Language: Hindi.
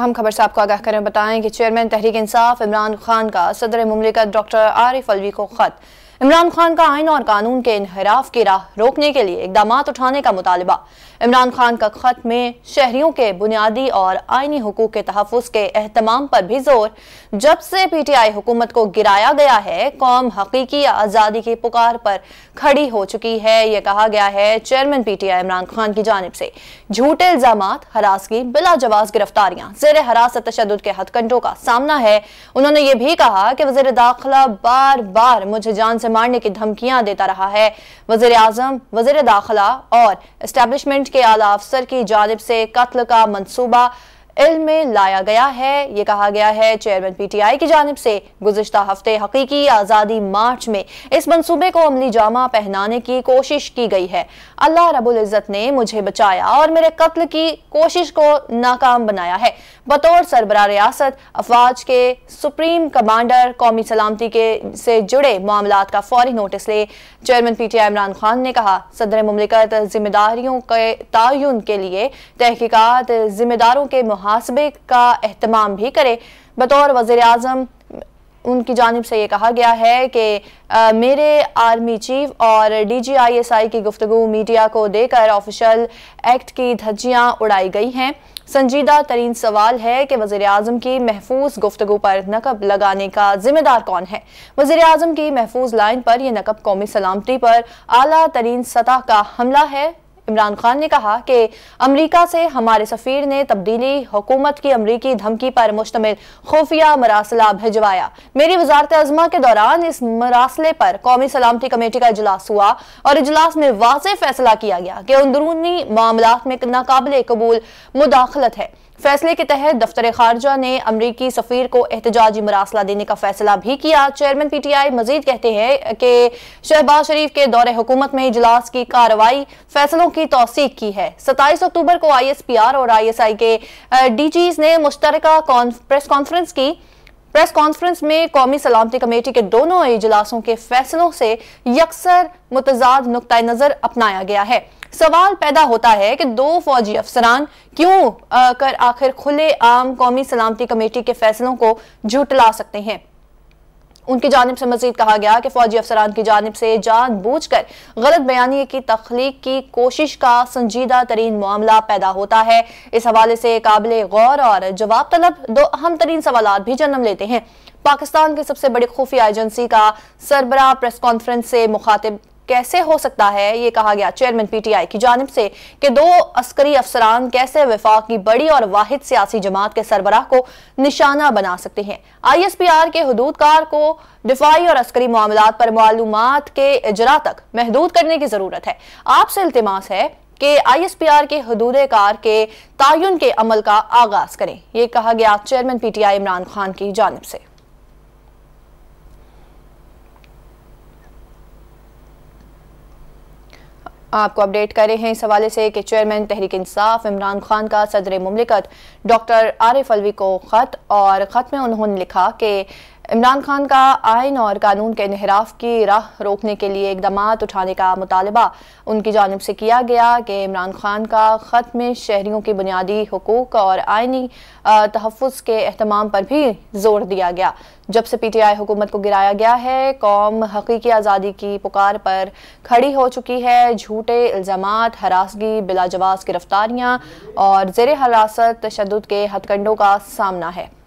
अहम खबर से आपको आगाह करें बताएं कि चेयरमैन तहरीक इंसाफ इमरान खान का सदर ममलिकत डॉक्टर आरिफ अलवी को ख़त इमरान खान का आइन और कानून के इनहराफ की राह रोकने के लिए इकदाम उठाने का मुतालबा इमरान खान का खत में शहरियों के बुनियादी और आइनी हकूक के तहफ़ के अहतमाम पर भी जोर जब से पी टी आई हुकूमत को गिराया गया है कौम हकीकी आज़ादी की पुकार पर खड़ी हो चुकी है यह कहा गया है chairman P T I Imran Khan की जानब से झूठे इल्जाम हरासगी बिलाजवाज गिरफ्तारियां जेर हरास तशद के हथकंडों का सामना है उन्होंने ये भी कहा कि वजे दाखिला बार बार मुझे जान से मारने की धमकियां देता रहा है वजीर आजम वजीर दाखिला और इस्टेब्लिशमेंट के आला अफसर की जानब से कत्ल का मनसूबा इल्म में लाया गया है ये कहा गया है चेयरमैन पीटीआई की जानब से गुजशत हफ्ते हकीकी आज़ादी मार्च में इस मंसूबे को अमली जामा पहनाने की कोशिश की गई है अल्लाह रबुल इज़्ज़त ने मुझे बचाया और मेरे कत्ल की कोशिश को नाकाम बनाया है बतौर सरबरा रियासत अफवाज के सुप्रीम कमांडर कौमी सलामती के से जुड़े मामला का फौरी नोटिस ले chairman P T I Imran Khan ने कहा सदर ममलिकत जिम्मेदारियों के तयन के लिए तहकीकत जिम्मेदारों के मुहा मुहासबे का अहतमाम भी करे बतौर वज़ी अजम उनकी जानब से ये कहा गया है कि मेरे आर्मी चीफ और D G I S I की गुफ्तु मीडिया को देकर ऑफिशल एक्ट की धज्जियाँ उड़ाई गई हैं संजीदा तरीन सवाल है कि वजे अजम की महफूज गुफ्तु पर नकब लगाने का जिम्मेदार कौन है वज़ी अजम की महफूज लाइन पर यह नकब कौमी सलामती पर अला तरीन सतह का हमला है इमरान खान ने कहा कि अमरीका से हमारे सफ़ीर ने तब्दीली हुकूमत की अमरीकी धमकी पर मुश्तमिल खुफिया मरासला भिजवाया मेरी वजारत अजमा के दौरान इस मरासले पर कौमी सलामती कमेटी का इजलास हुआ और इजलास में वाज फैसला किया गया कि अंदरूनी मामला में नाकबले कबूल मुदाखलत है फैसले के तहत दफ्तर खारजा ने अमरीकी सफीर को एहतजाजी मरासला देने का फैसला भी किया चेयरमैन पी टी आई मजीद कहते हैं कि शहबाज शरीफ के दौरे हुकूमत में इजलास की कार्रवाई फैसलों की तोसीक की है सत्ताईस अक्टूबर को आई एस पी आर और आई एस आई के डी जी ने मुश्तर प्रेस कॉन्फ्रेंस की प्रेस कॉन्फ्रेंस में कौमी सलामती कमेटी के दोनों इजलासों के फैसलों से यकसर मुतजाद नुक़ नज़र अपनाया गया है सवाल पैदा होता है कि दो फौजी अफसरान क्यों कर आखिर खुले आम कौमी सलामती कमेटी के फैसलों को झुटला सकते हैं उनकी जानब से मजीद कहा गया कि फौजी अफसरान की जानब से जान बूझ कर गलत बयानी की तख्लीक की कोशिश का संजीदा तरीन मामला पैदा होता है इस हवाले से काबिल गौर और जवाब तलब दो अहम तरीन सवाल भी जन्म लेते हैं पाकिस्तान की सबसे बड़ी खुफिया एजेंसी का सरबरा प्रेस कॉन्फ्रेंस से मुखातिब कैसे हो सकता है ये कहा गया चेयरमैन पीटीआई की जानब से कि दो अस्करी अफसरान कैसे विफाक की बड़ी और वाहिद सियासी जमात के सरबराह को निशाना बना सकते हैं आईएसपीआर के हदूदकार को दिफाई और अस्करी मामला पर मालूम के इजरा तक महदूद करने की जरूरत है आपसे इल्तमास है कि आईएसपीआर के हदूद कार के तयन के अमल का आगाज करें यह कहा गया चेयरमैन पीटीआई इमरान खान की जानब से आपको अपडेट कर रहे हैं इस हवाले से कि चेयरमैन तहरीक इंसाफ इमरान खान का सदर ममलिकत डॉक्टर आरिफ अलवी को ख़त और ख़त में उन्होंने लिखा कि इमरान खान का आयन और कानून के इनहराफ की राह रोकने के लिए इकदाम उठाने का मुतालबा उनकी जानब से किया गया कि इमरान खान का ख़त में शहरीों के बुनियादी हकूक और आइनी तहफ़ के अहतमाम पर भी जोर दिया गया जब से पी टी आई हुकूमत को गिराया गया है कौम हकीकी आज़ादी की पुकार पर खड़ी हो चुकी है झूठे इल्ज़ाम हरासगी बिलाजवास गिरफ्तारियाँ और जेर हरासत तशद के हथकंडों का सामना है